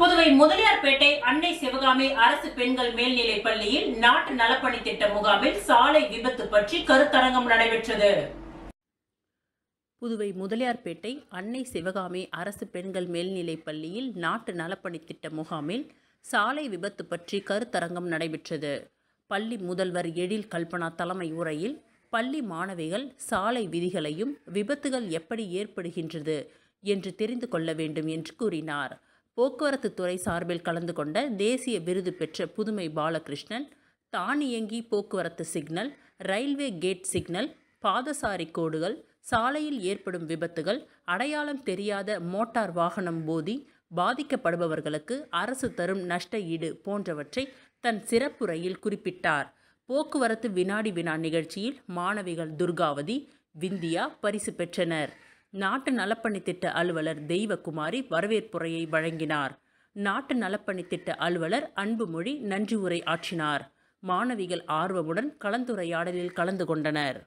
புதுவை முதலியார்பேட்டை அன்னை சிவகாமி அரசு பெண்கள் மேல்நிலைப் பள்ளியில் நாட்டு நலப்பணி திட்ட முகாமில் சாலை விபத்து பற்றி கருத்தரங்கம் நடைபெற்றது புதுவை முதலியார்பேட்டை அன்னை சிவகாமி அரசு பெண்கள் மேல்நிலைப் பள்ளியில் நாட்டு நலப்பணி திட்ட முகாமில் சாலை விபத்து பற்றி கருத்தரங்கம் நடைபெற்றது பள்ளி முதல்வர் எழில் கல்பனா தலைமை உரையில் பள்ளி மாணவிகள் சாலை விதிகளையும் விபத்துகள் எப்படி ஏற்படுகின்றது என்று தெரிந்து கொள்ள வேண்டும் என்று கூறினார் போக்குவரத்து துறை சார்பில் கலந்து கொண்ட தேசிய விருது பெற்ற புதுமை பாலகிருஷ்ணன் தானியங்கி போக்குவரத்து சிக்னல் ரயில்வே கேட் சிக்னல் பாதசாரி கோடுகள் சாலையில் ஏற்படும் விபத்துகள் அடையாளம் தெரியாத மோட்டார் வாகனம் போதி பாதிக்கப்படுபவர்களுக்கு அரசு தரும் நஷ்ட ஈடு போன்றவற்றை தன் சிறப்புரையில் குறிப்பிட்டார் போக்குவரத்து வினாடி வினா நிகழ்ச்சியில் மாணவிகள் துர்காவதி விந்தியா பரிசு பெற்றனர் நாட்டு நலப்பணி திட்ட அலுவலர் தெய்வகுமாரி வரவேற்புரையை வழங்கினார் நாட்டு நலப்பணி திட்ட அலுவலர் அன்புமொழி நன்றி உரை ஆற்றினார் மாணவிகள் ஆர்வமுடன் கலந்துரையாடலில் கலந்து கொண்டனர்